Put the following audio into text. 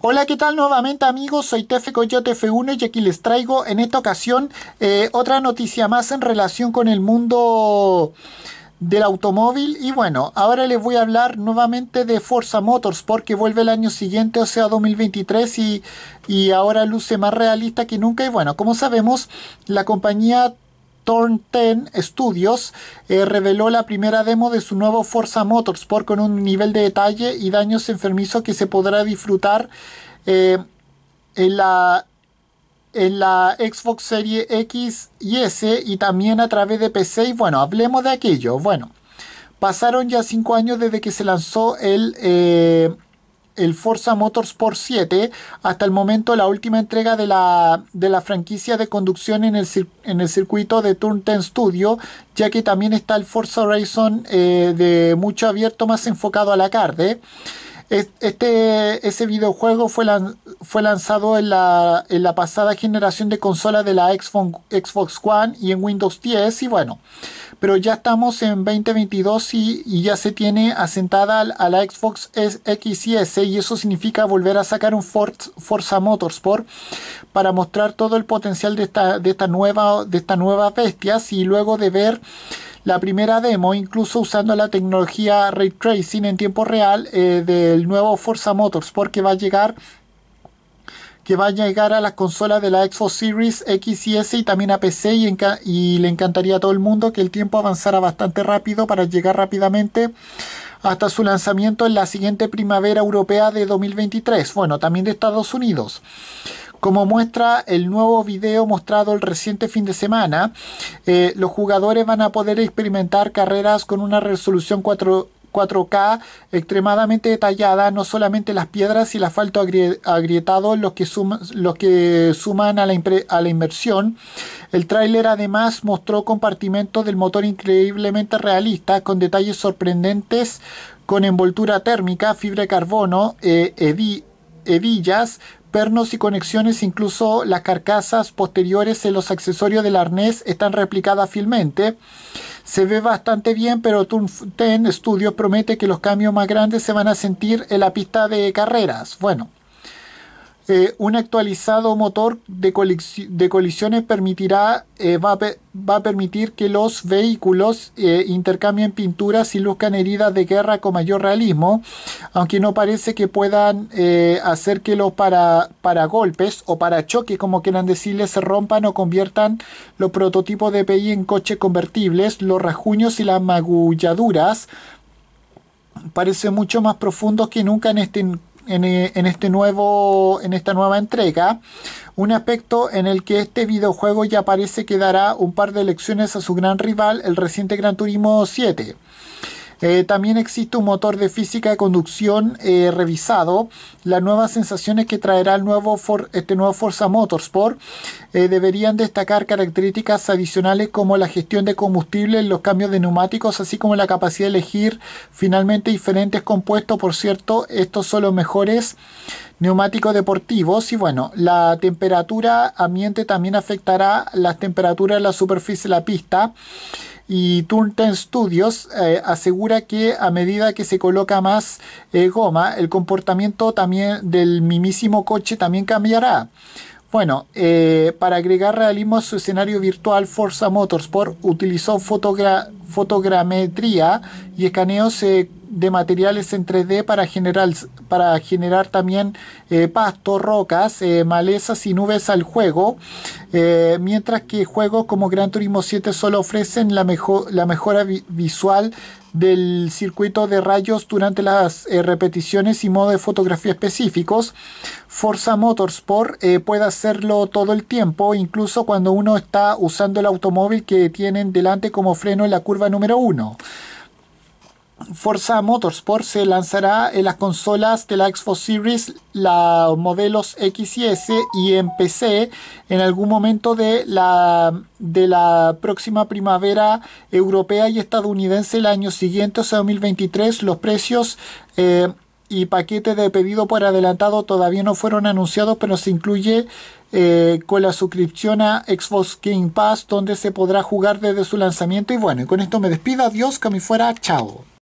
Hola, ¿qué tal nuevamente amigos? Soy Tefe Coyote F1 y aquí les traigo en esta ocasión eh, otra noticia más en relación con el mundo del automóvil y bueno, ahora les voy a hablar nuevamente de Forza Motors porque vuelve el año siguiente, o sea 2023 y, y ahora luce más realista que nunca y bueno, como sabemos la compañía Turn 10 Studios eh, reveló la primera demo de su nuevo Forza Motorsport con un nivel de detalle y daños enfermizo que se podrá disfrutar eh, en la Xbox Series X y S y también a través de PC y bueno, hablemos de aquello. Bueno, pasaron ya cinco años desde que se lanzó el eh, el Forza Motorsport 7, hasta el momento la última entrega de la, franquicia de conducción en el, circuito de Turn 10 Studio, ya que también está el Forza Horizon eh, de mucho abierto más enfocado a la carne. Este, ese videojuego fue, lanzado en la, pasada generación de consolas de la Xbox, One y en Windows 10 y bueno, pero ya estamos en 2022 y, ya se tiene asentada a la Xbox X y S y eso significa volver a sacar un Forza, Motorsport para mostrar todo el potencial de esta, de esta nueva de estas nuevas bestias y luego de ver la primera demo, incluso usando la tecnología ray tracing en tiempo real eh, del nuevo Forza Motors porque va a llegar que va a llegar a las consolas de la Xbox Series X y S y también a PC y, y le encantaría a todo el mundo que el tiempo avanzara bastante rápido para llegar rápidamente hasta su lanzamiento en la siguiente primavera europea de 2023, bueno, también de Estados Unidos. Como muestra el nuevo video mostrado el reciente fin de semana, eh, los jugadores van a poder experimentar carreras con una resolución 4, k extremadamente detallada, no solamente las piedras y el asfalto agrietado los que, que suman a la, a inmersión. El tráiler además mostró compartimentos del motor increíblemente realistas, con detalles sorprendentes con envoltura térmica, fibra de carbono, eh, hebillas, y conexiones, incluso las carcasas posteriores en los accesorios del arnés están replicadas fielmente. Se ve bastante bien, pero Tunten 10 promete que los cambios más grandes se van a sentir en la pista de carreras. Bueno. Eh, un actualizado motor de, colisiones permitirá, eh, va, a permitir que los vehículos eh, intercambien pinturas y luzcan heridas de guerra con mayor realismo, aunque no parece que puedan hacer que los para, golpes o para choques como quieran decirles, se rompan o conviertan los prototipos de PI en coches convertibles, los rajuños y las magulladuras parecen mucho más profundos que nunca en este eh, en, este nuevo, en esta nueva entrega, un aspecto en el que este videojuego ya parece que dará un par de lecciones a su gran rival, el reciente Gran Turismo 7. Eh, también existe un motor de física de conducción eh, revisado. Las nuevas sensaciones que traerá el nuevo este nuevo Forza Motorsport eh, deberían destacar características adicionales como la gestión de combustible, los cambios de neumáticos, así como la capacidad de elegir finalmente diferentes compuestos. Por cierto, estos son los mejores neumáticos deportivos y bueno, la temperatura ambiente también afectará las temperaturas de la superficie de la pista. Y Tunten Studios eh, asegura que a medida que se coloca más eh, goma, el comportamiento también del mimísimo coche también cambiará. Bueno, eh, para agregar realismo a su escenario virtual, Forza Motorsport utilizó fotogrametría y escaneos de materiales en 3D para generar, para generar también eh, pasto, rocas, eh, malezas y nubes al juego, eh, mientras que juegos como Gran Turismo 7 solo ofrecen la, mejor, la mejora visual del circuito de rayos durante las repeticiones y modo de fotografía específicos. Forza Motorsport puede hacerlo todo el tiempo, incluso cuando uno está usando el automóvil que tienen delante como freno en la curva número 1. Forza Motorsport se lanzará en las consolas de la Xbox Series, los modelos X y S y en PC en algún momento de la, próxima primavera europea y estadounidense el año siguiente, o sea 2023. Los precios eh, y paquete de pedido por adelantado todavía no fueron anunciados, pero se incluye eh, con la suscripción a Xbox Game Pass, donde se podrá jugar desde su lanzamiento. Y bueno, con esto me despido. Adiós, que me fuera. Chao.